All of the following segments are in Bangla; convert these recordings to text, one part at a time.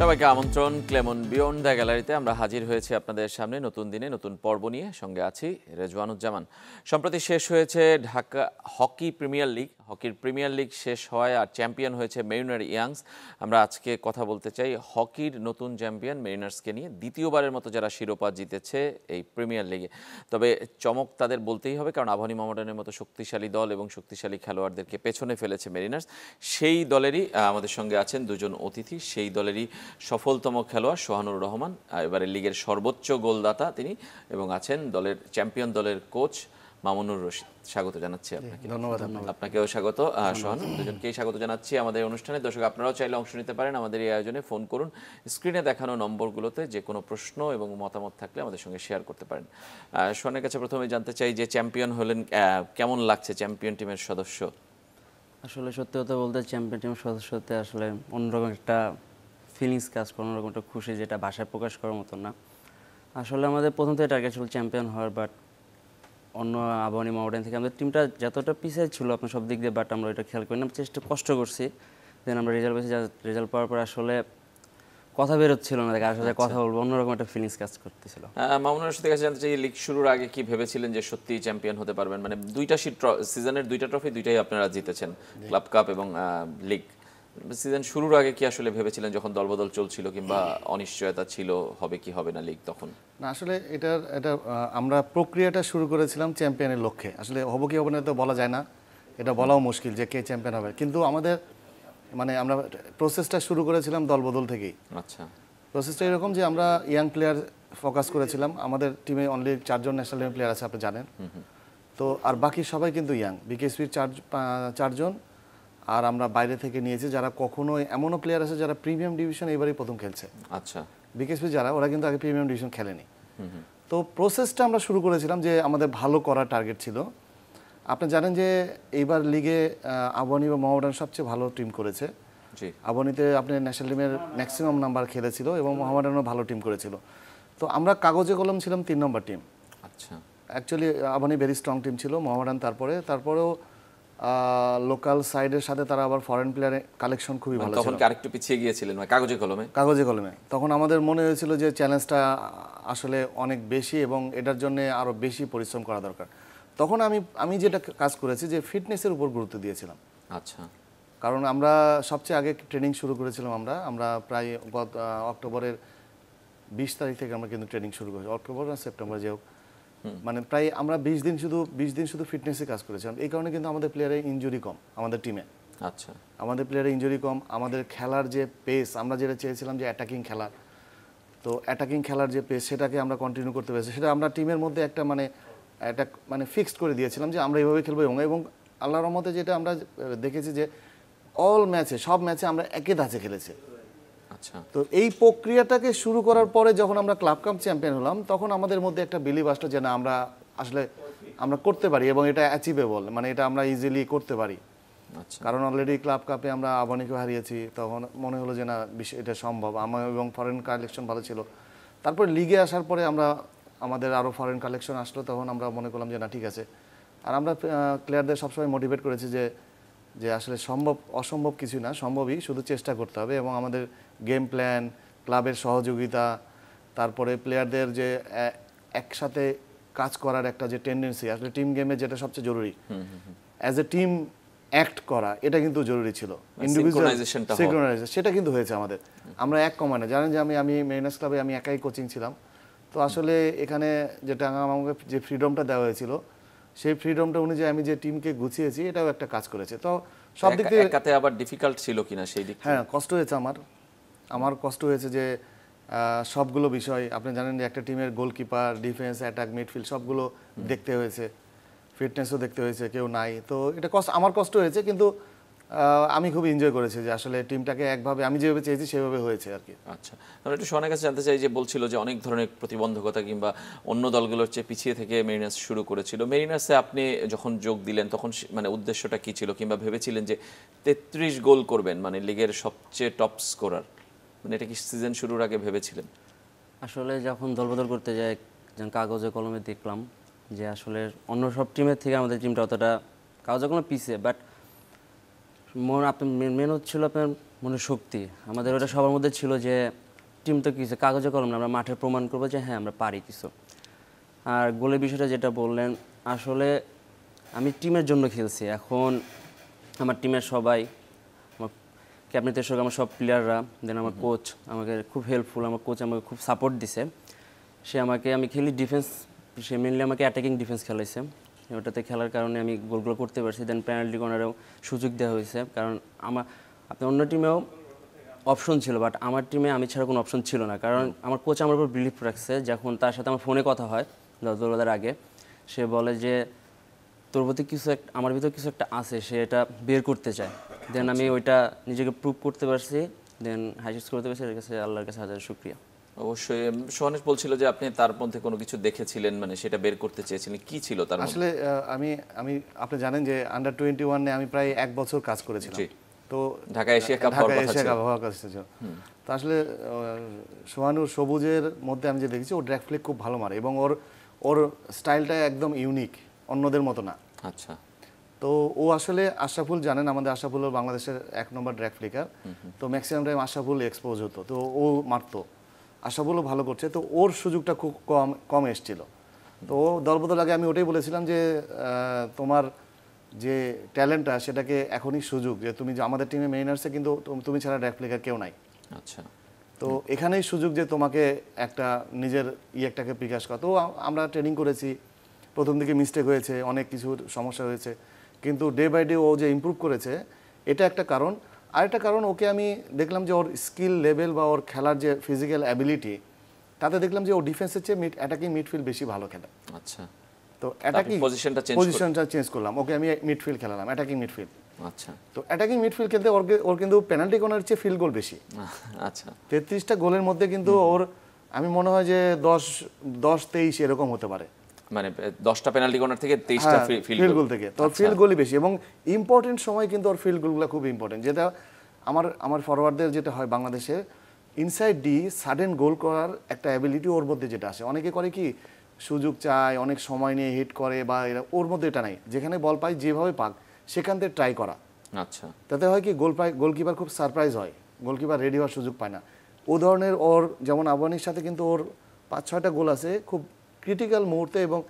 সবাইকে আমন্ত্রণ ক্লেমন বিয়ন্ড দ্য গ্যালারিতে আমরা হাজির হয়েছি আপনাদের সামনে নতুন দিনে নতুন পর্ব নিয়ে সঙ্গে আছি রেজওয়ানুজ্জামান সম্প্রতি শেষ হয়েছে ঢাকা হকি প্রিমিয়ার লিগ হকির প্রিমিয়ার লিগ শেষ হয় আর চ্যাম্পিয়ন হয়েছে মেরিনার ইয়াংস আমরা আজকে কথা বলতে চাই হকির নতুন চ্যাম্পিয়ন মেরিনার্সকে নিয়ে দ্বিতীয়বারের মতো যারা শিরোপা জিতেছে এই প্রিমিয়ার লিগে তবে চমক তাদের বলতেই হবে কারণ আভানি মোহামডানের মতো শক্তিশালী দল এবং শক্তিশালী খেলোয়াড়দেরকে পেছনে ফেলেছে মেরিনার্স সেই দলেরই আমাদের সঙ্গে আছেন দুজন অতিথি সেই দলেরই সফলতম খেলোয়াড় সোহানুর রহমান এবারে লিগের সর্বোচ্চ গোলদাতা তিনি এবং আছেন দলের চ্যাম্পিয়ন দলের কোচ মামুনুর রশিদ স্বাগত জানাচ্ছি আপনাকে ধন্যবাদ আপনাকেও স্বাগত সোহান দুজনকেই স্বাগত জানাচ্ছি আমাদের অনুষ্ঠানে দর্শক আপনারাও চাইলে অংশ নিতে পারেন আমাদের এই আয়োজনে ফোন করুন স্ক্রিনে দেখানো নম্বরগুলোতে যে কোনো প্রশ্ন এবং মতামত থাকলে আমাদের সঙ্গে শেয়ার করতে পারেন সোহানের কাছে প্রথমে জানতে চাই যে চ্যাম্পিয়ন হলেন কেমন লাগছে চ্যাম্পিয়ন টিমের সদস্য আসলে সত্যি কথা বলতে চ্যাম্পিয়ন টিমের সদস্য হতে আসলে অন্যরকম একটা ফিলিংস কাজ করে অন্যরকম একটা খুশি যেটা ভাষায় প্রকাশ করার মতো না আসলে আমাদের প্রথম থেকে টার্গেট ছিল চ্যাম্পিয়ন হওয়ার বাট অন্য আবাহনী মাউন্টেন থেকে আমাদের টিমটা যতটা পিছিয়ে ছিল আপনার সব দিক দিয়ে বাট আমরা এটা খেয়াল করি না চেষ্টা কষ্ট করছি দেন আমরা রেজাল্ট পেয়েছি রেজাল্ট পাওয়ার পর আসলে কথা বেরোচ্ছিল না কারোর সাথে কথা আচ্ছা। বলবো অন্যরকম একটা ফিলিংস কাজ করতেছিল মামুনের সাথে কাছে জানতে চাই লিগ শুরুর আগে কি ভেবেছিলেন যে সত্যি চ্যাম্পিয়ন হতে পারবেন মানে দুইটা সিজনের দুইটা ট্রফি দুইটাই আপনারা জিতেছেন ক্লাব কাপ এবং লিগ সিজন শুরুর আগে কি আসলে ভেবেছিলেন যখন দলবদল চলছিল কিংবা অনিশ্চয়তা ছিল হবে কি হবে না লিগ তখন না আসলে এটার এটা আমরা প্রক্রিয়াটা শুরু করেছিলাম চ্যাম্পিয়নের লক্ষ্যে আসলে হবো কি হবে না তো বলা যায় না এটা বলাও মুশকিল যে কে চ্যাম্পিয়ন হবে কিন্তু আমাদের মানে আমরা প্রসেসটা শুরু করেছিলাম দলবদল থেকেই আচ্ছা প্রসেসটা এরকম যে আমরা ইয়াং প্লেয়ার ফোকাস করেছিলাম আমাদের টিমে অনলি চারজন ন্যাশনাল টিমের প্লেয়ার আছে আপনি জানেন তো আর বাকি সবাই কিন্তু ইয়াং বিকেএসপির চার চারজন আর আমরা বাইরে থেকে নিয়েছি যারা কখনোই এমনও প্লেয়ার আছে যারা প্রিমিয়াম ডিভিশন এবারই প্রথম খেলছে আচ্ছা বিকেএসপি যারা ওরা কিন্তু আগে প্রিমিয়াম ডিভিশন খেলেনি তো প্রসেসটা আমরা শুরু করেছিলাম যে আমাদের ভালো করার টার্গেট ছিল আপনি জানেন যে এইবার লিগে আবানি বা মহামডান সবচেয়ে ভালো টিম করেছে আবানিতে আপনি ন্যাশনাল টিমের ম্যাক্সিমাম নাম্বার খেলেছিল এবং মহামডানও ভালো টিম করেছিল তো আমরা কাগজে কলম ছিলাম তিন নম্বর টিম আচ্ছা actually Abahani very strong team ছিল মহামডান তারপরে তারপরেও লোকাল সাইডের সাথে তারা আবার ফরেন প্লেয়ারে কালেকশন খুবই মানে ভালো তখন আরেকটু পিছিয়ে গিয়েছিলেন মানে কাগজে কলমে কাগজে কলমে তখন আমাদের মনে হয়েছিল যে চ্যালেঞ্জটা আসলে অনেক বেশি এবং এটার জন্য আরও বেশি পরিশ্রম করা দরকার তখন আমি আমি যেটা কাজ করেছি যে ফিটনেসের উপর গুরুত্ব দিয়েছিলাম আচ্ছা কারণ আমরা সবচেয়ে আগে ট্রেনিং শুরু করেছিলাম আমরা আমরা প্রায় গত অক্টোবরের বিশ তারিখ থেকে আমরা কিন্তু ট্রেনিং শুরু করেছি অক্টোবর না সেপ্টেম্বর যে হোক মানে প্রায় আমরা বিশ দিন শুধু বিশ দিন শুধু ফিটনেসে কাজ করেছিলাম এই কারণে কিন্তু আমাদের প্লেয়ারের ইঞ্জুরি কম আমাদের টিমে আচ্ছা আমাদের প্লেয়ারের ইঞ্জুরি কম আমাদের খেলার যে পেস আমরা যেটা চেয়েছিলাম যে অ্যাটাকিং খেলার তো অ্যাটাকিং খেলার যে পেস সেটাকে আমরা কন্টিনিউ করতে পেরেছি সেটা আমরা টিমের মধ্যে একটা মানে একটা মানে ফিক্সড করে দিয়েছিলাম যে আমরা এইভাবে খেলবো এবং এবং আল্লাহ রহমতে যেটা আমরা দেখেছি যে অল ম্যাচে সব ম্যাচে আমরা একে ধাঁচে খেলেছি আচ্ছা। তো এই প্রক্রিয়াটাকে শুরু করার পরে যখন আমরা ক্লাব কাপ চ্যাম্পিয়ন হলাম তখন আমাদের মধ্যে একটা বিলিভ আসলো যে না আমরা আসলে আমরা করতে পারি এবং এটা অ্যাচিভেবল মানে এটা আমরা ইজিলি করতে পারি আচ্ছা। কারণ অলরেডি ক্লাব কাপে আমরা আবানিকে হারিয়েছি তখন মনে হলো যে না এটা সম্ভব আমার এবং ফরেন কালেকশন ভালো ছিল তারপর লিগে আসার পরে আমরা আমাদের আরও ফরেন কালেকশন আসলো তখন আমরা মনে করলাম যে না ঠিক আছে আর আমরা প্লেয়ারদের সবসময় মোটিভেট করেছি যে যে আসলে সম্ভব অসম্ভব কিছু না সম্ভবই শুধু চেষ্টা করতে হবে এবং আমাদের গেম প্ল্যান ক্লাবের সহযোগিতা তারপরে প্লেয়ারদের যে একসাথে কাজ করার একটা যে টেন্ডেন্সি আসলে টিম গেমে যেটা সবচেয়ে জরুরি অ্যাজ এ টিম অ্যাক্ট করা এটা কিন্তু জরুরি ছিল ইন্ডিভিজুয়াল মানে সেটা কিন্তু হয়েছে আমাদের আমরা এক কমানে জানেন যে আমি আমি মেরিনাস ক্লাবে আমি একাই কোচিং ছিলাম তো আসলে এখানে যেটা আমাকে যে ফ্রিডমটা দেওয়া হয়েছিল সেই ফ্রিডমটা অনুযায়ী আমি যে টিমকে গুছিয়েছি এটাও একটা কাজ করেছে তো সব দিক থেকে একাতে আবার ডিফিকাল্ট ছিল কিনা সেই দিক হ্যাঁ কষ্ট হয়েছে আমার আমার কষ্ট হয়েছে যে সবগুলো বিষয় আপনি জানেন যে একটা টিমের গোলকিপার ডিফেন্স অ্যাটাক মিডফিল্ড সবগুলো দেখতে হয়েছে ফিটনেসও দেখতে হয়েছে কেউ নাই তো এটা কষ্ট আমার কষ্ট হয়েছে কিন্তু আমি খুব এনজয় করেছি যে আসলে টিমটাকে একভাবে আমি যেভাবে চেয়েছি সেভাবে হয়েছে আর কি আচ্ছা তাহলে একটু সোহানের কাছে জানতে চাই যে বলছিল যে অনেক ধরনের প্রতিবন্ধকতা কিংবা অন্য দলগুলোর চেয়ে পিছিয়ে থেকে মেরিনাস শুরু করেছিল মেরিনাসে আপনি যখন যোগ দিলেন তখন মানে উদ্দেশ্যটা কি ছিল কিংবা ভেবেছিলেন যে তেত্রিশ গোল করবেন মানে লিগের সবচেয়ে টপ স্কোরার মানে এটা কি সিজন শুরুর আগে ভেবেছিলেন আসলে যখন দলবদল করতে যাই যেমন কাগজে কলমে দেখলাম যে আসলে অন্য সব টিমের থেকে আমাদের টিমটা অতটা কাগজে কলমে পিছিয়ে বাট মন আপনার মেন ছিল আপনার মনে শক্তি আমাদের ওটা সবার মধ্যে ছিল যে টিম তো কিছু কাগজে কলম না আমরা মাঠে প্রমাণ করবো যে হ্যাঁ আমরা পারি কিছু আর গোলের বিষয়টা যেটা বললেন আসলে আমি টিমের জন্য খেলছি এখন আমার টিমের সবাই আমার ক্যাপ্টেনের সঙ্গে আমার সব প্লেয়াররা দেন আমার কোচ আমাকে খুব হেল্পফুল আমার কোচ আমাকে খুব সাপোর্ট দিছে সে আমাকে আমি খেলি ডিফেন্স সে মেনলি আমাকে অ্যাটাকিং ডিফেন্স খেলাইছে ওটাতে খেলার কারণে আমি গোলগুলো করতে পারছি দেন পেনাল্টি কর্নারেও সুযোগ দেওয়া হয়েছে কারণ আমার আপনি অন্য টিমেও অপশন ছিল বাট আমার টিমে আমি ছাড়া কোনো অপশন ছিল না কারণ আমার কোচ আমার উপর বিলিভ রাখছে যখন তার সাথে আমার ফোনে কথা হয় দশ দৌড়াদার আগে সে বলে যে তোর প্রতি কিছু একটা আমার ভিতরে কিছু একটা আছে সে এটা বের করতে চায় দেন আমি আচ্ছা। ওইটা নিজেকে প্রুভ করতে পারছি দেন হাইজেস্ট করতে পারছি এর কাছে আল্লাহর কাছে হাজার শুক্রিয়া অবশ্যই সোহানেশ বলছিল যে আপনি তার মধ্যে কোনো কিছু দেখেছিলেন মানে সেটা বের করতে চেয়েছিলেন কি ছিল তার আসলে আমি আমি আপনি জানেন যে আন্ডার টোয়েন্টি ওয়ানে আমি প্রায় এক বছর কাজ করেছিলাম তো Dhaka Asia cup Dhaka Asia cup হওয়ার কথা ছিল তো আসলে সোহানুর সবুজের মধ্যে আমি যে দেখেছি ও ড্র্যাগ ফ্লিক খুব ভালো মারে এবং ওর ওর স্টাইলটা একদম ইউনিক অন্যদের মতো না আচ্ছা তো ও আসলে আশরাফুল জানেন আমাদের আশরাফুল বাংলাদেশের এক নম্বর ড্র্যাগ ফ্লিকার তো ম্যাক্সিমাম টাইম আশরাফুল এক্সপোজ হতো তো ও মারতো বলো ভালো করছে তো ওর সুযোগটা খুব কম কম এসেছিলো তো ও দলবদল আগে আমি ওটাই বলেছিলাম যে তোমার যে ট্যালেন্টটা সেটাকে এখনই সুযোগ যে তুমি যে আমাদের টিমে মেইনার্সে কিন্তু তুমি ছাড়া ড্রাফট প্লেয়ার কেউ নাই আচ্ছা তো এখানেই সুযোগ যে তোমাকে একটা নিজের ইয়েটাকে বিকাশ করা তো আমরা ট্রেনিং করেছি প্রথম দিকে মিস্টেক হয়েছে অনেক কিছুর সমস্যা হয়েছে কিন্তু ডে বাই ডে ও যে ইম্প্রুভ করেছে এটা একটা কারণ আরেকটা কারণ ওকে আমি দেখলাম যে ওর স্কিল লেভেল বা ওর খেলার যে ফিজিক্যাল অ্যাবিলিটি তাতে দেখলাম যে ও ডিফেন্সের চেয়ে মিড অ্যাটাকিং মিডফিল্ড বেশি ভালো খেলে আচ্ছা তো অ্যাটাকিং পজিশনটা চেঞ্জ পজিশনটা চেঞ্জ করলাম ওকে আমি মিডফিল্ড খেলালাম অ্যাটাকিং মিডফিল্ড আচ্ছা তো অ্যাটাকিং মিডফিল্ড খেলতে ওর ওর কিন্তু পেনাল্টি কর্নার চেয়ে ফিল্ড গোল বেশি আচ্ছা তেত্রিশটা গোলের মধ্যে কিন্তু ওর আমি মনে হয় যে দশ দশ তেইশ এরকম হতে পারে মানে দশটা পেনাল্টি কর্নার থেকে তেইশটা ফিল্ড হ্যাঁ, গোল থেকে তো ফিল্ড আচ্ছা। গোলই বেশি এবং ইম্পর্টেন্ট সময় কিন্তু ওর ফিল্ড গোলগুলো খুব ইম্পর্টেন্ট যেটা আমার আমার ফরওয়ার্ডদের যেটা হয় বাংলাদেশে ইনসাইড ডি সাডেন গোল করার একটা অ্যাবিলিটি ওর মধ্যে যেটা আসে অনেকে করে কি সুযোগ চায় অনেক সময় নিয়ে হিট করে বা ওর মধ্যে এটা নাই যেখানে বল পায় যেভাবে পাক সেখান থেকে ট্রাই করা আচ্ছা তাতে হয় কি গোল পায় গোলকিপার খুব সারপ্রাইজ হয় গোলকিপার রেডি হওয়ার সুযোগ পায় না ও ধরনের ওর যেমন আবানির সাথে কিন্তু ওর পাঁচ ছয়টা গোল আছে খুব ক্রিটিক্যাল মুহূর্তে এবং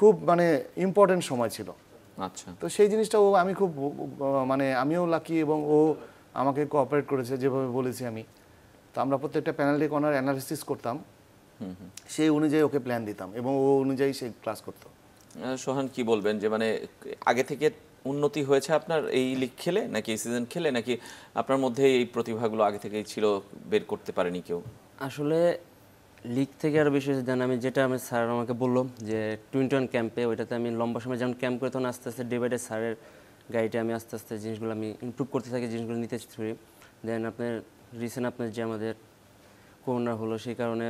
খুব মানে ইম্পর্টেন্ট সময় ছিল আচ্ছা তো সেই জিনিসটা ও আমি খুব মানে আমিও লাকি এবং ও আমাকে কোঅপারেট করেছে যেভাবে বলেছি আমি তো আমরা প্রত্যেকটা প্যানেলে কোনার অ্যানালিসিস করতাম সেই অনুযায়ী ওকে প্ল্যান দিতাম এবং ও অনুযায়ী সেই ক্লাস করতো সোহান কি বলবেন যে মানে আগে থেকে উন্নতি হয়েছে আপনার এই লিগ খেলে নাকি এই সিজন খেলে নাকি আপনার মধ্যে এই প্রতিভাগুলো আগে থেকেই ছিল বের করতে পারেনি কেউ আসলে লিগ থেকে আরও বেশি দেন আমি যেটা আমি স্যার আমাকে বললো যে ওয়ান ক্যাম্পে ওইটাতে আমি লম্বা সময় যেমন ক্যাম্প করে তখন আস্তে আস্তে ডে বাই ডে স্যারের গাড়িটা আমি আস্তে আস্তে জিনিসগুলো আমি ইম্প্রুভ করতে থাকি জিনিসগুলো নিতে থাকি দেন আপনার রিসেন্ট আপনার যে আমাদের করোনা হলো সেই কারণে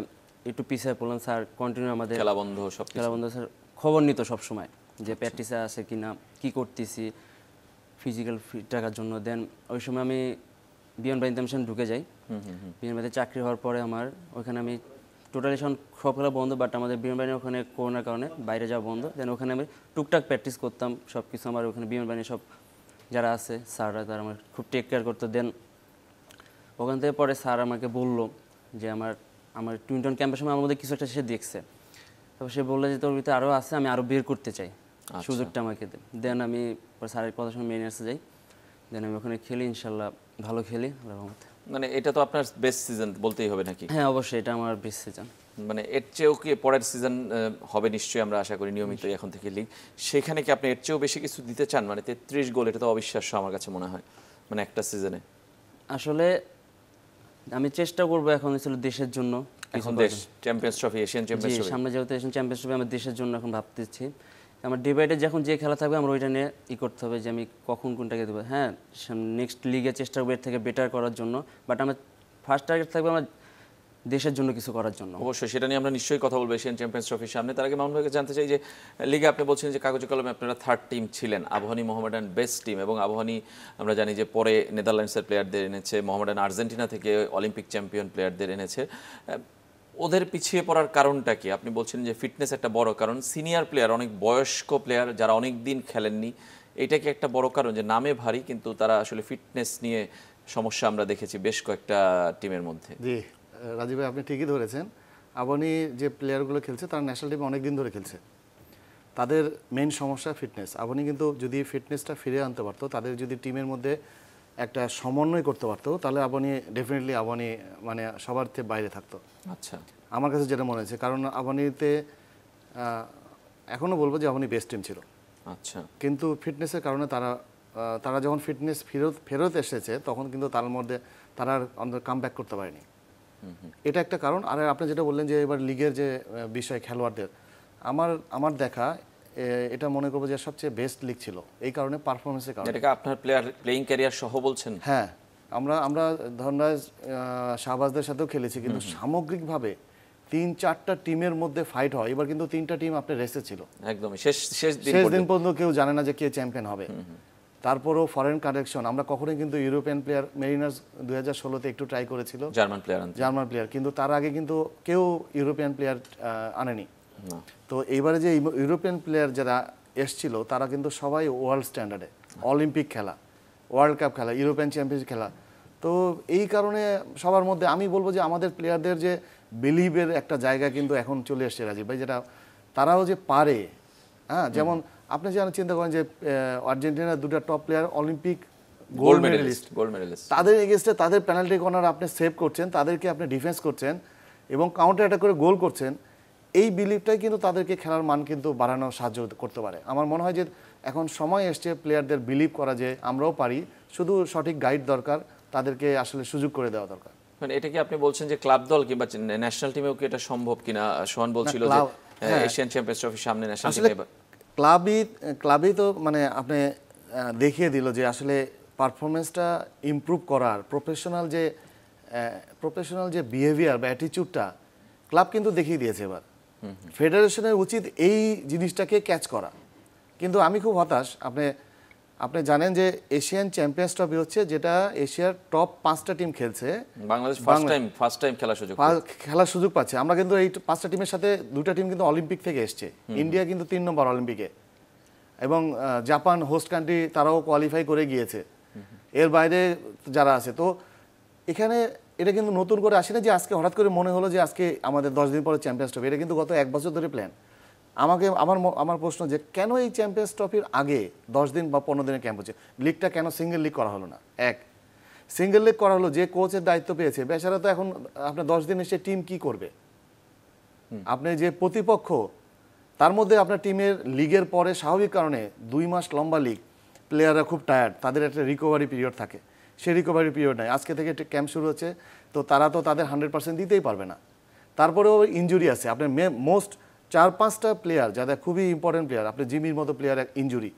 একটু পিছিয়ে পড়লাম স্যার কন্টিনিউ আমাদের খেলা বন্ধ সব খেলা বন্ধ স্যার খবর নিত সবসময় যে প্র্যাকটিসে আচ্ছা। আছে কি না কী করতেছি ফিজিক্যাল ফিট রাখার জন্য দেন ওই সময় আমি বাই ইন্টারমিশন ঢুকে যাই বিমান বাহিনীতে চাকরি হওয়ার পরে আমার ওইখানে আমি টোটালি এখন সব খেলা বন্ধ বাট আমাদের বিমানবাহিনী ওখানে করোনার কারণে বাইরে যাওয়া বন্ধ দেন ওখানে আমি টুকটাক প্র্যাকটিস করতাম সব কিছু আমার ওখানে বিমানবাহিনী সব যারা আছে স্যাররা তারা আমার খুব টেক কেয়ার করতো দেন ওখান থেকে পরে স্যার আমাকে বললো যে আমার আমার টুইনটন ক্যাম্পের সময় আমার মধ্যে কিছু একটা সে দেখছে তারপর সে বললো যে তোর ভিতরে আরও আছে আমি আরও বের করতে চাই আচ্ছা। সুযোগটা আমাকে দেন আমি স্যারের কথা শুনে মেনে আসতে যাই দেন আমি ওখানে খেলি ইনশাল্লাহ ভালো খেলি আল্লাহ মানে এটা তো আপনার বেস্ট সিজন বলতেই হবে নাকি হ্যাঁ অবশ্যই এটা আমার বেস্ট সিজন মানে এর চেয়েও কি পরের সিজন হবে নিশ্চয়ই আমরা আশা করি নিয়মিত এখন থেকে লিগ সেখানে কি আপনি এর চেয়েও বেশি কিছু দিতে চান মানে তেত্রিশ গোল এটা তো অবিশ্বাস্য আমার কাছে মনে হয় মানে একটা সিজনে আসলে আমি চেষ্টা করব এখন ছিল দেশের জন্য এখন দেশ champions trophy Asian champions trophy সামনে যেহেতু এশিয়ান চ্যাম্পিয়ন্স ট্রফি আমি দেশের জন্য এখন ভাবতেছি আমার ডিভাইডে যখন যে খেলা থাকবে আমরা ওইটা নিয়ে ই করতে হবে যে আমি কখন কোনটাকে দেবো হ্যাঁ নেক্সট লিগে চেষ্টা করবো এর থেকে বেটার করার জন্য বাট আমার ফার্স্ট টার্গেট থাকবে আমার দেশের জন্য কিছু করার জন্য অবশ্যই সেটা নিয়ে আমরা নিশ্চয়ই কথা বলবো এশিয়ান চ্যাম্পিয়ন্স ট্রফির সামনে তার আগে মামুন জানতে চাই যে লিগে আপনি বলছেন যে কাগজ কলমে আপনারা থার্ড টিম ছিলেন আবহানি মোহামেডান বেস্ট টিম এবং আবহানি আমরা জানি যে পরে নেদারল্যান্ডসের প্লেয়ারদের এনেছে মোহামেডান আর্জেন্টিনা থেকে অলিম্পিক চ্যাম্পিয়ন প্লেয়ারদের এনেছে ওদের পিছিয়ে পড়ার কারণটা কি আপনি বলছেন যে ফিটনেস একটা বড় কারণ সিনিয়র প্লেয়ার অনেক বয়স্ক প্লেয়ার যারা অনেক দিন খেলেননি এটা কি একটা বড় কারণ যে নামে ভারী কিন্তু তারা আসলে ফিটনেস নিয়ে সমস্যা আমরা দেখেছি বেশ কয়েকটা টিমের মধ্যে জি রাজীব ভাই আপনি ঠিকই ধরেছেন আপনি যে প্লেয়ারগুলো খেলছে তারা ন্যাশনাল টিমে অনেক দিন ধরে খেলছে তাদের মেন সমস্যা ফিটনেস আপনি কিন্তু যদি ফিটনেসটা ফিরে আনতে পারতো তাদের যদি টিমের মধ্যে একটা সমন্বয় করতে পারতো তাহলে আবানি ডেফিনেটলি আবানি মানে সবার থেকে বাইরে থাকতো আচ্ছা আমার কাছে যেটা মনে হয়েছে কারণ আবানিতে এখনও বলবো যে আবানি বেস্ট টিম ছিল আচ্ছা কিন্তু ফিটনেসের কারণে তারা তারা যখন ফিটনেস ফেরত ফেরত এসেছে তখন কিন্তু তার মধ্যে তারা আর কাম ব্যাক করতে পারেনি এটা একটা কারণ আর আপনি যেটা বললেন যে এবার লিগের যে বিষয় খেলোয়াড়দের আমার আমার দেখা এটা মনে করবো যে সবচেয়ে বেস্ট লিগ ছিল এই কারণে পারফরমেন্সের কারণে এটাকে আপনার প্লেয়ার প্লেইং ক্যারিয়ার সহ বলছেন হ্যাঁ আমরা আমরা ধনরাজ শাহবাজদের সাথেও খেলেছি কিন্তু সামগ্রিকভাবে তিন চারটা টিমের মধ্যে ফাইট হয় এবার কিন্তু তিনটা টিম আপনার রেসে ছিল একদম শেষ শেষ দিন পর্যন্ত কেউ জানে না যে কে চ্যাম্পিয়ন হবে তারপরও ফরেন কানেকশন আমরা কখনোই কিন্তু ইউরোপিয়ান প্লেয়ার মেরিনার্স দুই হাজার ষোলোতে একটু ট্রাই করেছিল জার্মান প্লেয়ার জার্মান প্লেয়ার কিন্তু তার আগে কিন্তু কেউ ইউরোপিয়ান প্লেয়ার আনেনি তো এইবারে যে ইউরোপিয়ান প্লেয়ার যারা এসছিল তারা কিন্তু সবাই ওয়ার্ল্ড স্ট্যান্ডার্ডে অলিম্পিক খেলা ওয়ার্ল্ড কাপ খেলা ইউরোপিয়ান চ্যাম্পিয়নশিপ খেলা তো এই কারণে সবার মধ্যে আমি বলবো যে আমাদের প্লেয়ারদের যে বিলিভের একটা জায়গা কিন্তু এখন চলে এসছে রাজীব ভাই যেটা তারাও যে পারে হ্যাঁ যেমন আপনি যেন চিন্তা করেন যে আর্জেন্টিনার দুটো top player Olympic gold medalist gold medalist তাদের এগেস্টে তাদের পেনাল্টি কর্নার আপনি সেভ করছেন তাদেরকে আপনি ডিফেন্স করছেন এবং কাউন্টার অ্যাটাক করে গোল করছেন এই বিলিভটাই কিন্তু তাদেরকে খেলার মান কিন্তু বাড়ানোর সাহায্য করতে পারে আমার মনে হয় যে এখন সময় এসছে প্লেয়ারদের বিলিভ করা যে আমরাও পারি শুধু সঠিক গাইড দরকার তাদেরকে আসলে সুযোগ করে দেওয়া দরকার মানে এটা কি আপনি বলছেন যে ক্লাব দল কিংবা ন্যাশনাল টিমেও কি এটা সম্ভব কিনা সোহান বলছিল যে এশিয়ান চ্যাম্পিয়ন্স ট্রফির সামনে ন্যাশনাল ক্লাবই ক্লাবই তো মানে আপনি দেখিয়ে দিল যে আসলে পারফরমেন্সটা ইমপ্রুভ করার প্রফেশনাল যে প্রফেশনাল যে বিহেভিয়ার বা অ্যাটিচিউডটা ক্লাব কিন্তু দেখিয়ে দিয়েছে এবার ফেডারেশনের উচিত এই জিনিসটাকে ক্যাচ করা কিন্তু আমি খুব হতাশ আপনি আপনি জানেন যে এশিয়ান চ্যাম্পিয়ন্স ট্রফি হচ্ছে যেটা এশিয়ার টপ পাঁচটা টিম খেলছে Bangladesh first time first time খেলার সুযোগ খেলার সুযোগ পাচ্ছে আমরা কিন্তু এই পাঁচটা টিমের সাথে দুটা টিম কিন্তু অলিম্পিক থেকে এসছে ইন্ডিয়া কিন্তু তিন নম্বর অলিম্পিকে এবং জাপান হোস্ট কান্ট্রি তারাও কোয়ালিফাই করে গিয়েছে এর বাইরে যারা আছে তো এখানে এটা কিন্তু নতুন করে আসে না যে আজকে হঠাৎ করে মনে হলো যে আজকে আমাদের দশ দিন পরে চ্যাম্পিয়ন্স ট্রফি এটা কিন্তু গত এক বছর ধরে প্ল্যান আমাকে আমার আমার প্রশ্ন যে কেন এই চ্যাম্পিয়ন্স ট্রফির আগে দশ দিন বা পনেরো দিনের ক্যাম্প হচ্ছে লিগটা কেন সিঙ্গেল লিগ করা হলো না এক সিঙ্গেল লিগ করা হলো যে কোচের দায়িত্ব পেয়েছে বেচারা তো এখন আপনার দশ দিনে সে টিম কি করবে আপনি যে প্রতিপক্ষ তার মধ্যে আপনার টিমের লিগের পরে স্বাভাবিক কারণে দুই মাস লম্বা লিগ প্লেয়াররা খুব টায়ার্ড তাদের একটা রিকভারি পিরিয়ড থাকে সে রিকভারি পিরিয়ড নাই আজকে থেকে ক্যাম্প শুরু হচ্ছে তো তারা তো তাদের হান্ড্রেড পার্সেন্ট দিতেই পারবে না তারপরেও ইঞ্জুরি আছে আপনার মে মোস্ট চার পাঁচটা প্লেয়ার যাদের খুবই ইম্পর্টেন্ট প্লেয়ার আপনি জিমির মতো প্লেয়ার এক ইঞ্জুরি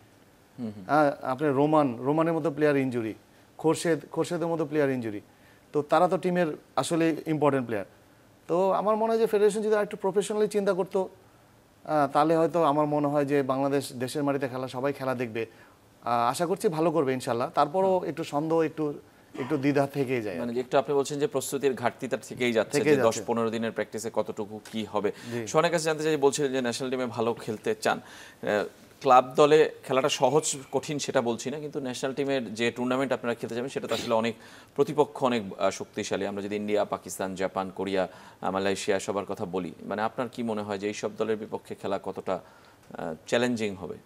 হ্যাঁ আপনার রোমান রোমানের মতো প্লেয়ার ইঞ্জুরি খোরশেদ খোরশেদের মতো প্লেয়ার ইঞ্জুরি তো তারা তো টিমের আসলে ইম্পর্টেন্ট প্লেয়ার তো আমার মনে হয় যে ফেডারেশন যদি একটু প্রফেশনালি চিন্তা করতো তাহলে হয়তো আমার মনে হয় যে বাংলাদেশ দেশের মাটিতে খেলা সবাই খেলা দেখবে আশা করছি ভালো করবে ইনশাল্লাহ তারপরও একটু সন্দেহ একটু একটু দ্বিধা থেকেই যায় মানে একটু আপনি বলছেন যে প্রস্তুতির ঘাটতিটা থেকেই যাচ্ছে যে দশ পনেরো দিনের প্র্যাকটিসে কতটুকু কি হবে সোহানের কাছে জানতে চাই বলছিলেন যে ন্যাশনাল টিমে ভালো খেলতে চান ক্লাব দলে খেলাটা সহজ কঠিন সেটা বলছি না কিন্তু ন্যাশনাল টিমের যে টুর্নামেন্ট আপনারা খেলতে যাবেন সেটা আসলে অনেক প্রতিপক্ষ অনেক শক্তিশালী আমরা যদি India Pakistan Japan Korea Malaysia সবার কথা বলি মানে আপনার কি মনে হয় যে এইসব দলের বিপক্ষে খেলা কতটা চ্যালেঞ্জিং হবে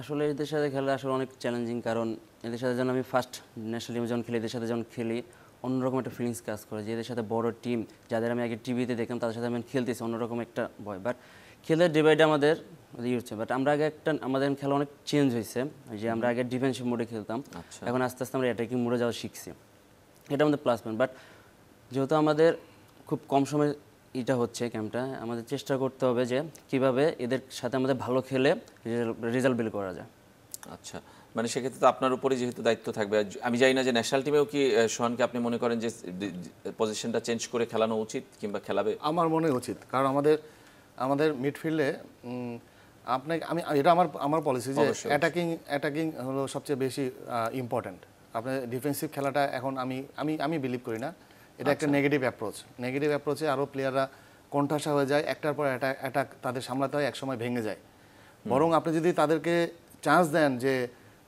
আসলে এদের সাথে খেলা আসলে অনেক চ্যালেঞ্জিং কারণ এদের সাথে যখন আমি ফার্স্ট ন্যাশনাল টিমে যখন খেলি এদের সাথে যখন খেলি অন্যরকম একটা ফিলিংস কাজ করে যে এদের সাথে বড় টিম যাদের আমি আগে টিভিতে দেখলাম তাদের সাথে আমি খেলতেছি অন্যরকম একটা ভয় বাট খেলার ডিভাইড আমাদের ইয়ে হচ্ছে বাট আমরা আগে একটা আমাদের খেলা অনেক চেঞ্জ হয়েছে যে আমরা আগে ডিফেন্সিভ মোডে খেলতাম আচ্ছা। এখন আস্তে আস্তে আমরা অ্যাটাকিং মোডে যাওয়া শিখছি এটা আমাদের প্লাস পয়েন্ট বাট যেহেতু আমাদের খুব কম সময় এটা হচ্ছে ক্যাম্পটা আমাদের চেষ্টা করতে হবে যে কিভাবে এদের সাথে আমাদের ভালো খেলে রেজাল্ট বিল করা যায় আচ্ছা মানে সেক্ষেত্রে তো আপনার উপরে যেহেতু দায়িত্ব থাকবে আমি জানি না যে ন্যাশনাল টিমেও কি সোহানকে আপনি মনে করেন যে পজিশনটা চেঞ্জ করে খেলানো উচিত কিংবা খেলাবে আমার মনে উচিত কারণ আমাদের আমাদের মিডফিল্ডে আপনাকে আমি এটা আমার আমার পলিসি যে অ্যাটাকিং অ্যাটাকিং হলো সবচেয়ে বেশি ইম্পর্ট্যান্ট আপনার ডিফেন্সিভ খেলাটা এখন আমি আমি আমি বিলিভ করি না এটা একটা নেগেটিভ অ্যাপ্রোচ নেগেটিভ অ্যাপ্রোচে আরও প্লেয়াররা কণ্ঠাসা হয়ে যায় একটার পর অ্যাটাক তাদের সামলাতে হয় একসময় ভেঙে যায় বরং আপনি যদি তাদেরকে চান্স দেন যে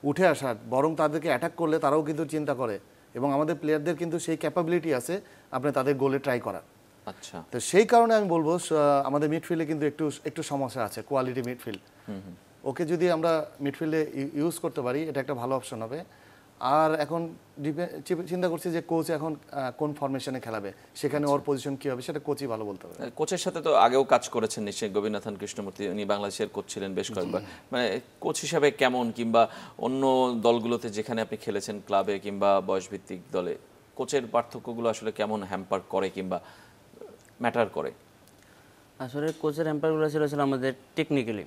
উঠে আসার বরং তাদেরকে অ্যাটাক করলে তারাও কিন্তু চিন্তা করে এবং আমাদের প্লেয়ারদের কিন্তু সেই ক্যাপাবিলিটি আছে আপনি তাদের গোলে ট্রাই করার আচ্ছা তো সেই কারণে আমি বলবো আমাদের মিডফিল্ডে কিন্তু একটু একটু সমস্যা আছে কোয়ালিটি মিডফিল্ড ওকে যদি আমরা মিডফিল্ডে ইউজ করতে পারি এটা একটা ভালো অপশন হবে আর এখন চিন্তা করছি যে কোচ এখন কোন ফরমেশনে খেলাবে সেখানে ওর পজিশন আচ্ছা। কি হবে সেটা কোচই ভালো বলতে পারবে কোচের সাথে তো আগেও কাজ করেছেন নিশ্চয় গোবিনাথন কৃষ্ণমূর্তি উনি বাংলাদেশের কোচ ছিলেন বেশ কয়েকবার মানে কোচ হিসাবে কেমন কিংবা অন্য দলগুলোতে যেখানে আপনি খেলেছেন ক্লাবে কিংবা বয়সভিত্তিক দলে কোচের পার্থক্যগুলো আসলে কেমন হ্যাম্পার করে কিংবা ম্যাটার করে আসলে কোচের হ্যাম্পারগুলো ছিল আসলে আমাদের টেকনিক্যালি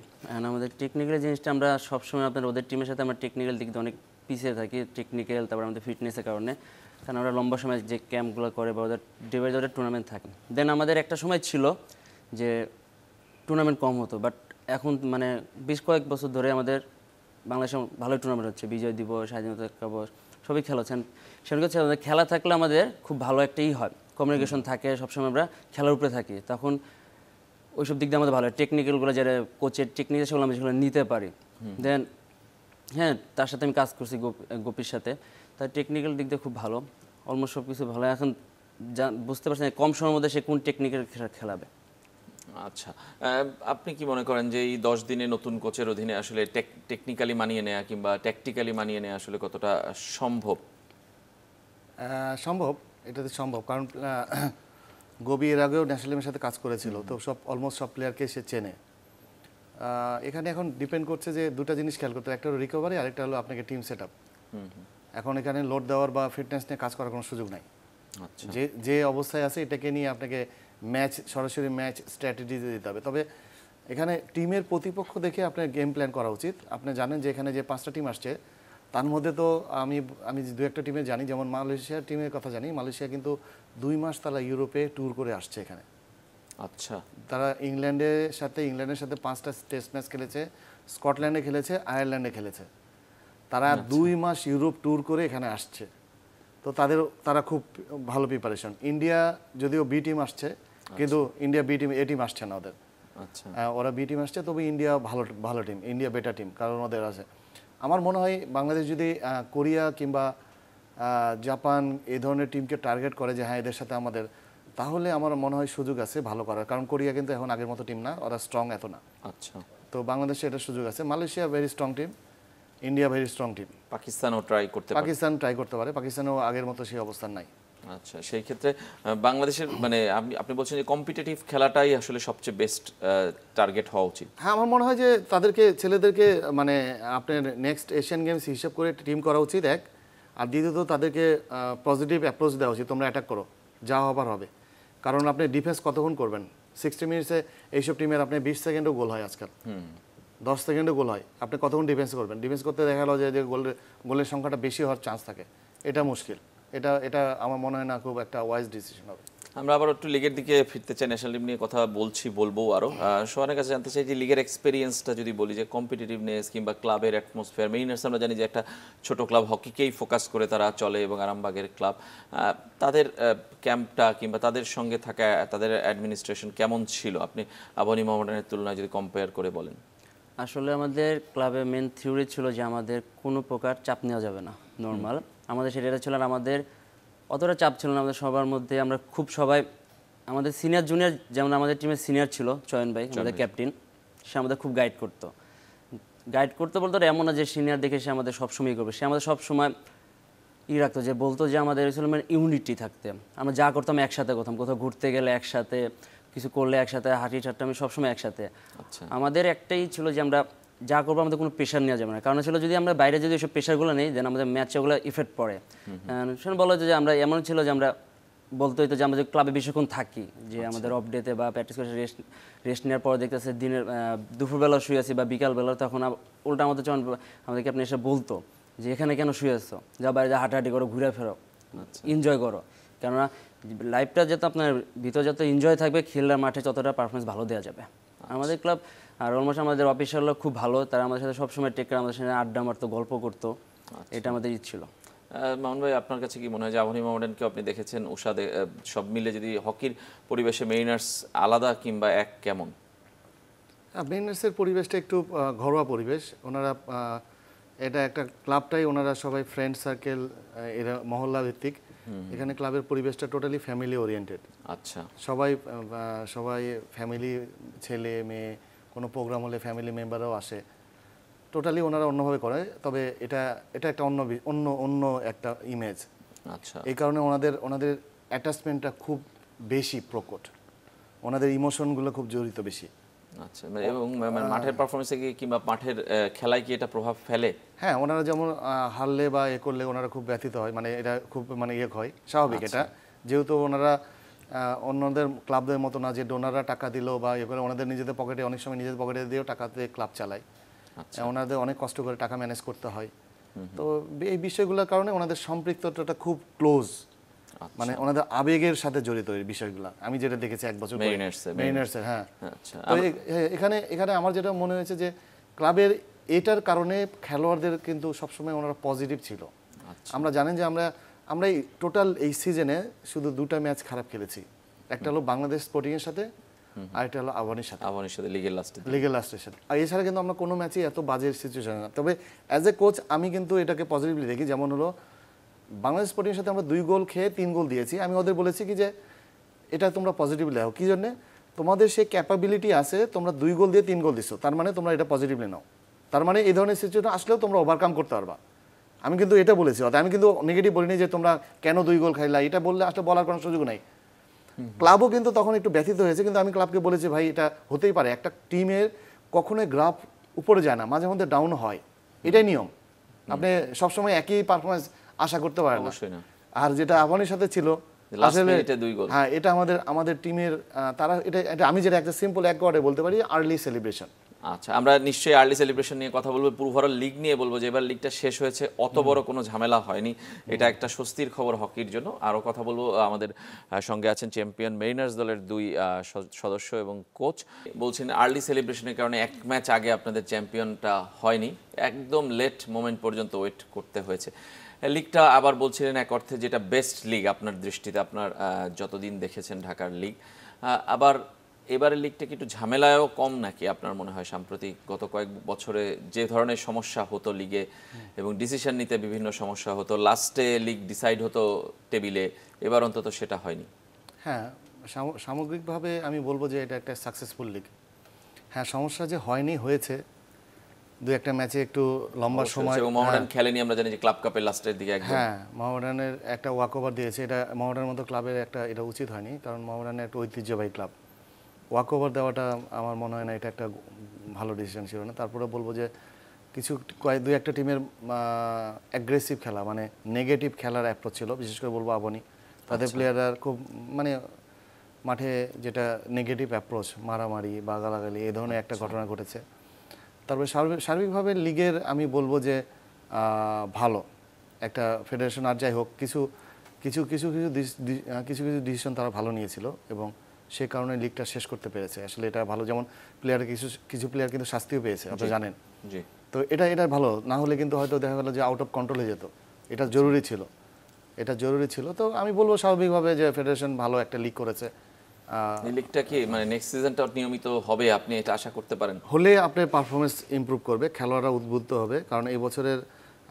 আমাদের টেকনিক্যালি জিনিসটা আমরা সবসময় আপনার ওদের টিমের সাথে আমরা টেকনিক্যাল দিক দিয়ে অনেক পিছিয়ে থাকি টেকনিক্যাল তারপর আমাদের ফিটনেসের কারণে কারণ আমরা লম্বা সময় যে ক্যাম্পগুলো করে বা ওদের ডে ওদের টুর্নামেন্ট থাকে দেন আমাদের একটা সময় ছিল যে টুর্নামেন্ট কম হতো বাট এখন মানে বেশ কয়েক বছর ধরে আমাদের বাংলাদেশে ভালো টুর্নামেন্ট হচ্ছে বিজয় দিবস স্বাধীনতা দিবস সবই খেলা হচ্ছে সেরকম হচ্ছে আমাদের খেলা থাকলে আমাদের খুব ভালো একটাই হয় কমিউনিকেশন থাকে সবসময় আমরা খেলার উপরে থাকি তখন ওইসব দিক দিয়ে আমাদের ভালো টেকনিক্যালগুলো যারা কোচের টেকনিক সেগুলো আমরা সেগুলো নিতে পারি দেন হ্যাঁ তার সাথে আমি কাজ করছি গোপির সাথে তার টেকনিক্যাল দিক দিয়ে খুব ভালো অলমোস্ট সব কিছু ভালো এখন বুঝতে পারছেন কম সময়ের মধ্যে সে কোন টেকনিক্যাল খেলাবে আচ্ছা আপনি কি মনে করেন যে এই দশ দিনে নতুন কোচের অধীনে আসলে টেকনিক্যালি মানিয়ে নেওয়া কিংবা ট্যাকটিক্যালি মানিয়ে নেওয়া আসলে কতটা সম্ভব সম্ভব এটা তো সম্ভব কারণ গবি এর আগেও ন্যাশনাল টিমের সাথে কাজ করেছিল তো সব অলমোস্ট সব প্লেয়ারকে সে চেনে এখানে এখন ডিপেন্ড করছে যে দুটা জিনিস খেয়াল করতে একটা হলো রিকভারি আরেকটা হলো আপনাকে টিম সেট আপ এখন এখানে লোড দেওয়ার বা ফিটনেস নিয়ে কাজ করার কোনো সুযোগ নাই আচ্ছা। যে যে অবস্থায় আছে এটাকে নিয়ে আপনাকে ম্যাচ সরাসরি ম্যাচ স্ট্র্যাটেজি দিতে হবে তবে এখানে টিমের প্রতিপক্ষ দেখে আপনার গেম প্ল্যান করা উচিত আপনি জানেন যে এখানে যে পাঁচটা টিম আসছে তার মধ্যে তো আমি আমি দু একটা টিমে জানি যেমন মালয়েশিয়া টিমের কথা জানি মালয়েশিয়া কিন্তু দুই মাস তারা ইউরোপে ট্যুর করে আসছে এখানে আচ্ছা তারা ইংল্যান্ডের সাথে ইংল্যান্ডের সাথে পাঁচটা টেস্ট ম্যাচ খেলেছে স্কটল্যান্ডে খেলেছে আয়ারল্যান্ডে খেলেছে তারা আচ্ছা। দুই মাস ইউরোপ ট্যুর করে এখানে আসছে তো তাদের তারা খুব ভালো প্রিপারেশন ইন্ডিয়া যদিও বি টিম আসছে আচ্ছা। কিন্তু India B team A team আসছে না ওদের আচ্ছা ওরা বি টিম আসছে তবে ইন্ডিয়া ভালো ভালো টিম ইন্ডিয়া বেটার টিম কারণ ওদের আছে আমার মনে হয় বাংলাদেশ যদি কোরিয়া কিংবা জাপান এই ধরনের টিমকে টার্গেট করে যে হ্যাঁ এদের সাথে আমাদের তাহলে আমার মনে হয় সুযোগ আছে ভালো করার কারণ কোরিয়া কিন্তু এখন আগের মতো টিম না ওরা স্ট্রং এত না আচ্ছা তো বাংলাদেশে এটা সুযোগ আছে Malaysia very strong team India very strong team পাকিস্তানও ট্রাই করতে পাকিস্তান ট্রাই করতে পারে পাকিস্তানও আগের মতো সেই অবস্থান নাই আচ্ছা সেই ক্ষেত্রে বাংলাদেশের মানে আপনি বলছেন যে কম্পিটিটিভ খেলাটাই আসলে সবচেয়ে বেস্ট টার্গেট হওয়া উচিত হ্যাঁ আমার মনে হয় যে তাদেরকে ছেলেদেরকে মানে আপনার নেক্সট এশিয়ান গেমস হিসেব করে টিম করা উচিত এক আর দ্বিতীয়ত তাদেরকে পজিটিভ অ্যাপ্রোচ দেওয়া উচিত তোমরা অ্যাটাক করো যা হবার হবে কারণ আপনি ডিফেন্স কতক্ষণ করবেন সিক্সটি মিনিটসে এইসব টিমের আপনি বিশ সেকেন্ডও গোল হয় আজকাল দশ সেকেন্ডও গোল হয় আপনি কতক্ষণ ডিফেন্স করবেন ডিফেন্স করতে দেখা গেল যে গোলের গোলের সংখ্যাটা বেশি হওয়ার চান্স থাকে এটা মুশকিল এটা এটা আমার মনে হয় না খুব একটা ওয়াইজ ডিসিশন হবে আমরা আবার একটু লিগের দিকে ফিরতে চাই ন্যাশনাল টিম নিয়ে কথা বলছি বলবো আরও সবার কাছে জানতে চাই যে লিগের এক্সপিরিয়েন্সটা যদি বলি যে কম্পিটিটিভনেস কিংবা ক্লাবের অ্যাটমসফিয়ার মেরিনার্স আমরা জানি যে একটা ছোট ক্লাব হকিকেই ফোকাস করে তারা চলে এবং আরামবাগের ক্লাব তাদের ক্যাম্পটা কিংবা তাদের সঙ্গে থাকা তাদের অ্যাডমিনিস্ট্রেশন কেমন ছিল আপনি আবনী মোহামডানের তুলনায় যদি কম্পেয়ার করে বলেন আসলে আমাদের ক্লাবের মেন থিওরি ছিল যে আমাদের কোনো প্রকার চাপ নেওয়া যাবে না নর্মাল আমাদের সেটা ছিল আমাদের অতটা চাপ ছিল না আমাদের সবার মধ্যে আমরা খুব সবাই আমাদের সিনিয়র জুনিয়র যেমন আমাদের টিমের সিনিয়র ছিল চয়ন ভাই আমাদের ক্যাপ্টেন সে আমাদের খুব গাইড করতো গাইড করতে বলতো এমন না যে সিনিয়র দেখে সে আমাদের সবসময় করবে সে আমাদের সবসময় ই রাখতো যে বলতো যে আমাদের মানে ইউনিটি থাকতে আমরা যা করতাম একসাথে করতাম কোথাও ঘুরতে গেলে একসাথে কিছু করলে একসাথে হাঁটি ঠাট্টা আমি সবসময় একসাথে আচ্ছা। আমাদের একটাই ছিল যে আমরা যা করবো আমাদের কোনো প্রেশার নেওয়া যাবে না কারণ ছিল যদি আমরা বাইরে যদি ওইসব প্রেশারগুলো নেই দেন আমাদের ম্যাচে ওগুলো ইফেক্ট পড়ে শুনে বলা হতো যে আমরা এমন ছিল যে আমরা বলতে হইতো যে আমাদের ক্লাবে বেশিক্ষণ থাকি যে আচ্ছা। আমাদের অফ ডেতে বা প্র্যাকটিস করে রেস্ট রেস্ট নেওয়ার পর দেখতেছে দিনের দুপুরবেলা শুয়ে আছি বা বিকালবেলা তখন উল্টা আমাদের যখন আমাদের ক্যাপ্টেন এসে বলতো যে এখানে কেন শুয়ে আসছো যা বাইরে যা হাঁটাহাঁটি করো ঘুরে ফেরো এনজয় আচ্ছা। করো কেননা লাইফটা যাতে আপনার ভিতরে যত এনজয় থাকবে খেলার মাঠে যতটা পারফরমেন্স ভালো দেওয়া যাবে আচ্ছা। আমাদের ক্লাব আর অলমোস্ট আমাদের অফিসাররা খুব ভালো তারা আমাদের সাথে সবসময় টেক করে আমাদের সাথে আড্ডা মারতো গল্প করতো আচ্ছা। এটা আমাদের ইচ্ছা ছিল মামুন ভাই আপনার কাছে কি মনে হয় যে আবহানী মোহামেডানকে আপনি দেখেছেন উষা সব মিলে যদি হকির পরিবেশে মেরিনার্স আলাদা কিংবা এক কেমন মেইনার্সের পরিবেশটা একটু ঘরোয়া পরিবেশ ওনারা এটা একটা ক্লাবটাই ওনারা সবাই ফ্রেন্ড সার্কেল এরা মহল্লা ভিত্তিক এখানে ক্লাবের পরিবেশটা টোটালি ফ্যামিলি ওরিয়েন্টেড আচ্ছা সবাই সবাই ফ্যামিলি ছেলে মেয়ে কোনো প্রোগ্রাম হলে ফ্যামিলি মেম্বাররাও আসে টোটালি ওনারা অন্যভাবে করে তবে এটা এটা একটা অন্য অন্য অন্য একটা ইমেজ আচ্ছা এই কারণে ওনাদের ওনাদের অ্যাটাচমেন্টটা খুব বেশি প্রকট ওনাদের ইমোশনগুলো খুব জড়িত বেশি আচ্ছা মানে এবং মানে মাঠের পারফরমেন্সে কি কিংবা মাঠের খেলায় কি এটা প্রভাব ফেলে হ্যাঁ ওনারা যেমন হারলে বা এ করলে ওনারা খুব ব্যথিত হয় মানে এটা খুব মানে ইয়ে হয় স্বাভাবিক আচ্ছা। এটা যেহেতু ওনারা অন্যদের ক্লাবদের মতো না যে ডোনাররা টাকা দিল বা এগুলো করে ওনাদের নিজেদের পকেটে অনেক সময় নিজেদের পকেটে দিয়েও টাকাতে ক্লাব চালায় আচ্ছা। ওনাদের অনেক কষ্ট করে টাকা ম্যানেজ করতে হয় তো এই বিষয়গুলোর কারণে ওনাদের সম্পৃক্ততাটা খুব ক্লোজ আচ্ছা। মানে ওনাদের আবেগের সাথে জড়িত এই বিষয়গুলো আমি যেটা দেখেছি এক বছর মেরিনার্সের হ্যাঁ আচ্ছা। তো এখানে এখানে আমার যেটা মনে হয়েছে যে ক্লাবের এটার কারণে খেলোয়াড়দের কিন্তু সবসময় ওনারা পজিটিভ ছিল আমরা জানেন যে আমরা আমরা এই টোটাল এই সিজনে শুধু দুটা ম্যাচ খারাপ খেলেছি একটা হলো বাংলাদেশ স্পোর্টিংয়ের সাথে আর একটা হলো আবানের সাথে আবানের সাথে লিগের লাস্টে লিগের লাস্টের সাথে আর এছাড়া কিন্তু আমরা কোনো ম্যাচই এত বাজে সিচুয়েশন না তবে অ্যাজ এ কোচ আমি কিন্তু এটাকে পজিটিভলি দেখি যেমন হলো বাংলাদেশ স্পোর্টিংয়ের সাথে আমরা দুই গোল খেয়ে তিন গোল দিয়েছি আমি ওদের বলেছি কি যে এটা তোমরা পজিটিভলি দেখো কি জন্যে তোমাদের সেই ক্যাপাবিলিটি আছে তোমরা দুই গোল দিয়ে তিন গোল দিছো তার মানে তোমরা এটা পজিটিভলি নাও তার মানে এই ধরনের সিচুয়েশন আসলেও তোমরা ওভারকাম করতে পারবা আমি কিন্তু এটা বলেছি অর্থাৎ আমি কিন্তু নেগেটিভ বলিনি যে তোমরা কেন দুই গোল খাইলা এটা বললে আসলে বলার কোনো সুযোগ নাই ক্লাবও কিন্তু তখন একটু ব্যথিত হয়েছে কিন্তু আমি ক্লাবকে বলেছি ভাই এটা হতেই পারে একটা টিমের কখনোই গ্রাফ উপরে যায় না মাঝে মধ্যে ডাউন হয় এটাই নিয়ম আপনি সবসময় একই পারফরমেন্স আশা করতে পারেন আর যেটা আহ্বানের সাথে ছিল আসলে হ্যাঁ এটা আমাদের আমাদের টিমের তারা এটা আমি যেটা একটা সিম্পল এক গড়ে বলতে পারি আর্লি সেলিব্রেশন আচ্ছা আমরা নিশ্চয়ই আর্লি সেলিব্রেশন নিয়ে কথা বলবো পুরোভারাল লিগ নিয়ে বলবো যে এবার লিগটা শেষ হয়েছে অত বড় কোনো ঝামেলা হয়নি এটা একটা স্বস্তির খবর হকির জন্য আরও কথা বলবো আমাদের সঙ্গে আছেন চ্যাম্পিয়ন মেরিনার্স দলের দুই সদস্য এবং কোচ বলছেন আর্লি সেলিব্রেশনের কারণে এক ম্যাচ আগে আপনাদের চ্যাম্পিয়নটা হয়নি একদম লেট মোমেন্ট পর্যন্ত ওয়েট করতে হয়েছে লিগটা আবার বলছিলেন এক অর্থে যেটা বেস্ট লিগ আপনার দৃষ্টিতে আপনার যতদিন দেখেছেন ঢাকার লিগ আবার এবারে লিগটা কি একটু ঝামেলায়ও কম নাকি আপনার মনে হয় সাম্প্রতিক গত কয়েক বছরে যে ধরনের সমস্যা হতো লিগে এবং ডিসিশন নিতে বিভিন্ন সমস্যা হতো লাস্টে লিগ ডিসাইড হতো টেবিলে এবার অন্তত সেটা হয়নি হ্যাঁ সামগ্রিকভাবে আমি বলবো যে এটা একটা সাকসেসফুল লিগ হ্যাঁ সমস্যা যে হয়নি হয়েছে দু একটা ম্যাচে একটু লম্বা সময় এবং হ্যাঁ। খেলেনি আমরা জানি যে ক্লাব কাপের লাস্টের দিকে একদম হ্যাঁ মোহামেডানের একটা ওয়াকওভার দিয়েছে এটা মোহামেডানের মতো ক্লাবের একটা এটা উচিত হয়নি কারণ মোহামেডানের একটা ঐতিহ্যবাহী ক্লাব ওয়াক ওভার দেওয়াটা আমার মনে হয় না এটা একটা ভালো ডিসিশন ছিল না তারপরে বলবো যে কিছু কয়েক দুই একটা টিমের অ্যাগ্রেসিভ খেলা মানে নেগেটিভ খেলার অ্যাপ্রোচ ছিল বিশেষ করে বলবো আবনি তাদের প্লেয়াররা আচ্ছা। খুব মানে মাঠে যেটা নেগেটিভ অ্যাপ্রোচ মারামারি বা গালাগালি এই ধরনের একটা আচ্ছা। ঘটনা ঘটেছে তারপরে সার্বিক সার্বিকভাবে লিগের আমি বলবো যে ভালো একটা ফেডারেশন আর যাই হোক কিছু কিছু কিছু কিছু কিছু কিছু ডিসিশন তারা ভালো নিয়েছিল এবং সে কারণে লিগটা শেষ করতে পেরেছে আসলে এটা ভালো যেমন প্লেয়ার কিছু কিছু প্লেয়ার কিন্তু শাস্তিও পেয়েছে আপনি জানেন জি তো এটা এটা ভালো না হলে কিন্তু হয়তো দেখা গেল যে আউট অফ কন্ট্রোল হয়ে যেত এটা জরুরি ছিল এটা জরুরি ছিল তো আমি বলবো স্বাভাবিকভাবে যে ফেডারেশন ভালো একটা লিগ করেছে লিগটা কি মানে নেক্সট সিজনটা নিয়মিত হবে আপনি এটা আশা করতে পারেন হলে আপনার পারফরমেন্স ইমপ্রুভ করবে খেলোয়াড়রা উদ্বুদ্ধ হবে কারণ এই বছরের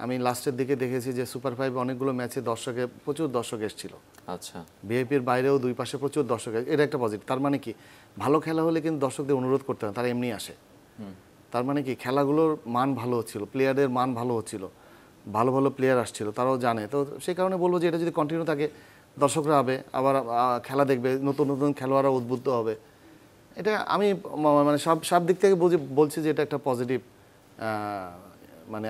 আমি লাস্টের দিকে দেখেছি যে সুপার ফাইভ অনেকগুলো ম্যাচে দর্শকে প্রচুর দর্শক এসেছিল আচ্ছা ভিআইপির বাইরেও দুই পাশে প্রচুর দর্শক এটা একটা পজিটিভ তার মানে কি ভালো খেলা হলে কিন্তু দর্শকদের অনুরোধ করতে হয় তারা এমনি আসে তার মানে কি খেলাগুলোর মান ভালো হচ্ছিল প্লেয়ারদের মান ভালো হচ্ছিল ভালো ভালো প্লেয়ার আসছিল তারাও জানে তো সেই কারণে বলবো যে এটা যদি কন্টিনিউ থাকে দর্শকরা হবে আবার খেলা দেখবে নতুন নতুন খেলোয়াড়রা উদ্বুদ্ধ হবে এটা আমি মানে সব সব দিক থেকে বলছি যে এটা একটা পজিটিভ মানে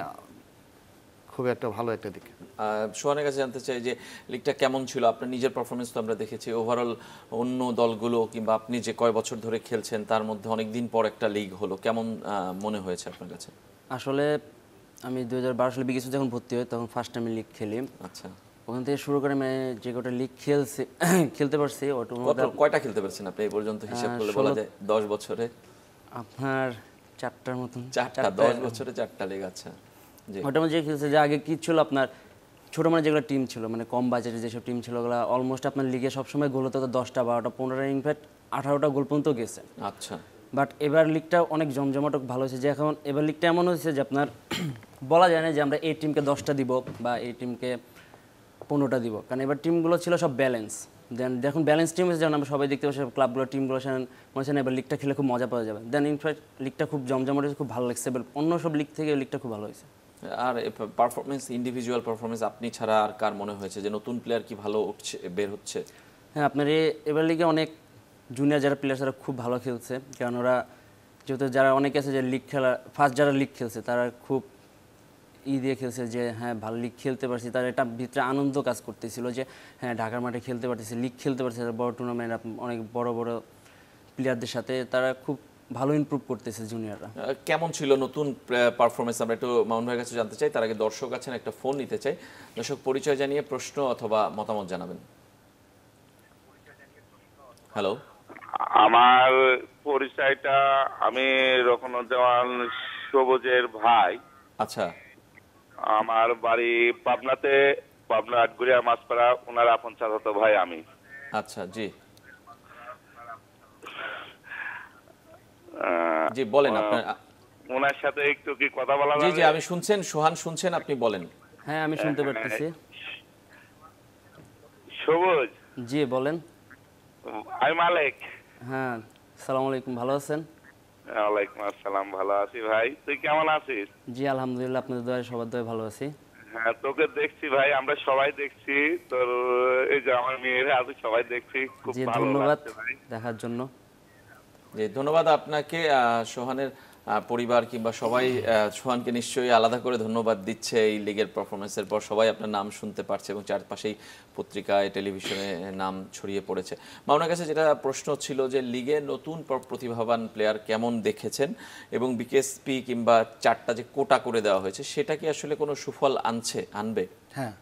খুব একটা ভালো একটা দিক সোহানের কাছে জানতে চাই যে লিগটা কেমন ছিল আপনার নিজের পারফরমেন্স তো আমরা দেখেছি ওভারঅল অন্য দলগুলো কিংবা আপনি যে কয় বছর ধরে খেলছেন তার মধ্যে অনেক দিন পর একটা লিগ হলো কেমন মনে হয়েছে আপনার কাছে আসলে আমি দু হাজার বারো সালে বিকেসি যখন ভর্তি হই তখন ফার্স্ট টাইম লিগ খেলি আচ্ছা ওখান থেকে শুরু করে মানে যে কটা লিগ খেলছে খেলতে পারছি কয়টা খেলতে পারছেন আপনি এই পর্যন্ত হিসাব করলে বলা যায় দশ বছরে আপনার চারটার মতন চারটা দশ বছরে চারটা লিগ আচ্ছা ওটার মধ্যে যে আগে কি ছিল আপনার ছোটো মানে যেগুলো টিম ছিল মানে কম বাজেটের যেসব টিম ছিল ওগুলো অলমোস্ট আপনার লিগে সবসময় গোল হতো দশটা বারোটা পনেরোটা ইনফ্যাক্ট আঠারোটা গোল পর্যন্ত গেছে আচ্ছা বাট এবার লিগটা অনেক জমজমাট ভালো হয়েছে যে এখন এবার লিগটা এমন হয়েছে যে আপনার বলা যায় না যে আমরা এই টিমকে দশটা দিব বা এই টিমকে পনেরোটা দিব কারণ এবার টিমগুলো ছিল সব ব্যালেন্স দেন দেখুন ব্যালেন্স টিম হয়েছে যেমন আমরা সবাই দেখতে পাচ্ছি ক্লাবগুলো টিমগুলো সেখানে মনে হচ্ছে এবার লিগটা খেলে খুব মজা পাওয়া যাবে দেন ইনফ্যাক্ট লিগটা খুব জমজমাট হয়েছে খুব ভালো লাগছে এবার অন্য সব লিগ থেকে লিগটা খুব ভালো হয়েছে আর পারফরমেন্স ইন্ডিভিজুয়াল পারফরমেন্স আপনি ছাড়া আর কার মনে হয়েছে যে নতুন প্লেয়ার কি ভালো উঠছে বের হচ্ছে হ্যাঁ আপনার এবার লিগে অনেক জুনিয়ার যারা প্লেয়ার তারা খুব ভালো খেলছে কারণ ওরা যেহেতু যারা অনেকে আছে যে লিগ খেলা ফার্স্ট যারা লিগ খেলছে তারা খুব ই দিয়ে খেলছে যে হ্যাঁ ভালো লিগ খেলতে পারছি তার একটা ভিতরে আনন্দ কাজ করতেছিল যে হ্যাঁ ঢাকার মাঠে খেলতে পারতেছে লিগ খেলতে পারছে বড় টুর্নামেন্ট অনেক বড় বড় প্লেয়ারদের সাথে তারা খুব ভালো ইমপ্রুভ করতেছে জুনিয়ররা কেমন ছিল নতুন পারফরমেন্স আমরা একটু মামুন ভাইয়ের কাছে জানতে চাই তার আগে দর্শক আছেন একটা ফোন নিতে চাই দর্শক পরিচয় জানিয়ে প্রশ্ন অথবা মতামত জানাবেন হ্যালো আমার পরিচয়টা আমি দেওয়ান সবুজের ভাই আচ্ছা আমার বাড়ি পাবনাতে পাবনা আটগুড়িয়া মাছপাড়া ওনার আপন চাচাতো ভাই আমি আচ্ছা জি জি বলেন আপনার ওনার সাথে একটু কি কথা বলা জি জি আমি শুনছেন সোহান শুনছেন আপনি বলেন হ্যাঁ আমি শুনতে হ্যাঁ, পারতেছি সবুজ জি বলেন আই মালিক হ্যাঁ সালাম আলাইকুম ভালো আছেন ওয়ালাইকুম আসসালাম ভালো আছি ভাই তুই কেমন আছিস জি আলহামদুলিল্লাহ আপনাদের দয়ায় সবার দয়ায় ভালো আছি হ্যাঁ তোকে দেখছি ভাই আমরা সবাই দেখছি তোর এই যে আমার মেয়ের আজ সবাই দেখছি খুব ভালো লাগছে ভাই দেখার জন্য জি ধন্যবাদ আপনাকে সোহানের পরিবার কিংবা সবাই সোহানকে নিশ্চয়ই আলাদা করে ধন্যবাদ দিচ্ছে এই লিগের পারফরমেন্সের পর সবাই আপনার নাম শুনতে পারছে এবং চারপাশেই পত্রিকায় টেলিভিশনে নাম ছড়িয়ে পড়েছে মামনার কাছে যেটা প্রশ্ন ছিল যে লিগে নতুন প্রতিভাবান প্লেয়ার কেমন দেখেছেন এবং বিকেএসপি কিংবা চারটা যে কোটা করে দেওয়া হয়েছে সেটা কি আসলে কোনো সুফল আনছে আনবে হ্যাঁ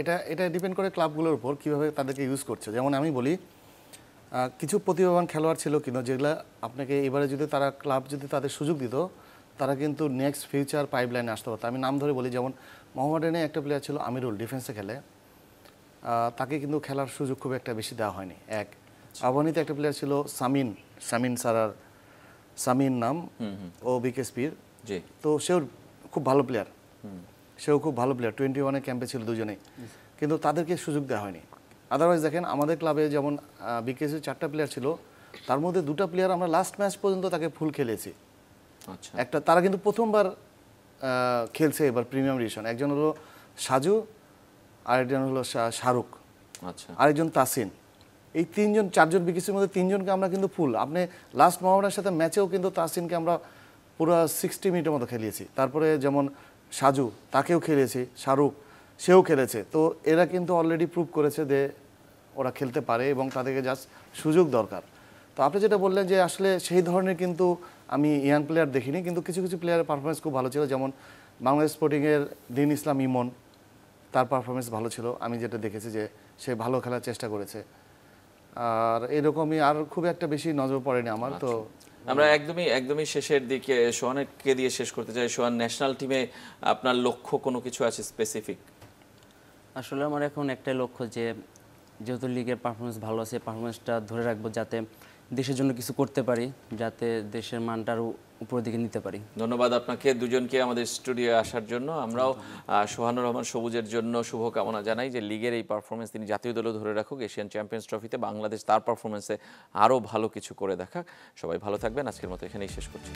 এটা এটা ডিপেন্ড করে ক্লাবগুলোর উপর কীভাবে তাদেরকে ইউজ করছে যেমন আমি বলি কিছু প্রতিভাবান খেলোয়াড় ছিল কিনা যেগুলো আপনাকে এবারে যদি তারা ক্লাব যদি তাদের সুযোগ দিত তারা কিন্তু নেক্সট ফিউচার পাইপ লাইনে আসতে পারতো আমি নাম ধরে বলি যেমন মোহাম্মডানে একটা প্লেয়ার ছিল আমিরুল ডিফেন্সে খেলে তাকে কিন্তু খেলার সুযোগ খুব একটা বেশি দেওয়া হয়নি এক আবাহনীতে একটা প্লেয়ার ছিল সামিন সামিন সারার সামিন নাম ও বিকেএসপির তো সেও খুব ভালো প্লেয়ার সেও খুব ভালো প্লেয়ার টোয়েন্টি ওয়ানের ক্যাম্পে ছিল দুজনেই কিন্তু তাদেরকে সুযোগ দেওয়া হয়নি আদারওয়াইজ দেখেন আমাদের ক্লাবে যেমন বিকেসির চারটা প্লেয়ার ছিল তার মধ্যে দুটো প্লেয়ার আমরা লাস্ট ম্যাচ পর্যন্ত তাকে ফুল খেলেছি আচ্ছা একটা তারা কিন্তু প্রথমবার খেলছে এবার প্রিমিয়াম ডিভিশন একজন হলো সাজু আরেকজন হলো শাহরুখ আচ্ছা আরেকজন তাসিন এই তিনজন চারজন বিকেসির মধ্যে তিনজনকে আমরা কিন্তু ফুল আপনি লাস্ট মোহামেডার সাথে ম্যাচেও কিন্তু তাসিনকে আমরা পুরো সিক্সটি মিনিটের মতো খেলিয়েছি তারপরে যেমন সাজু তাকেও খেলিয়েছি শাহরুখ সেও খেলেছে তো এরা কিন্তু অলরেডি প্রুভ করেছে যে ওরা খেলতে পারে এবং তাদেরকে জাস্ট সুযোগ দরকার তো আপনি যেটা বললেন যে আসলে সেই ধরনের কিন্তু আমি ইয়াং প্লেয়ার দেখিনি কিন্তু কিছু কিছু প্লেয়ারের পারফরমেন্স খুব ভালো ছিল যেমন বাংলাদেশ স্পোর্টিংয়ের দিন ইসলাম ইমন তার পারফরমেন্স ভালো ছিল আমি যেটা দেখেছি যে সে ভালো খেলার চেষ্টা করেছে আর এরকমই আর খুব একটা বেশি নজর পড়েনি আমার তো আচ্ছা। আমরা একদমই একদমই শেষের দিকে সোহানকে দিয়ে শেষ করতে চাই সোহান ন্যাশনাল টিমে আপনার লক্ষ্য কোনো কিছু আছে স্পেসিফিক আসলে আমার এখন একটাই লক্ষ্য যে যেহেতু লিগের পারফরমেন্স ভালো আছে পারফরমেন্সটা ধরে রাখবো যাতে দেশের জন্য কিছু করতে পারি যাতে দেশের মানটা আরও উপরের দিকে নিতে পারি ধন্যবাদ আপনাকে দুজনকে আমাদের স্টুডিও আসার জন্য আমরাও সোহানুর রহমান সবুজের জন্য শুভকামনা জানাই যে লিগের এই পারফরমেন্স তিনি জাতীয় দলও ধরে রাখুক এশিয়ান চ্যাম্পিয়ন্স ট্রফিতে বাংলাদেশ তার পারফরমেন্সে আরও ভালো কিছু করে দেখাক সবাই ভালো থাকবেন আজকের মতো এখানেই শেষ করছি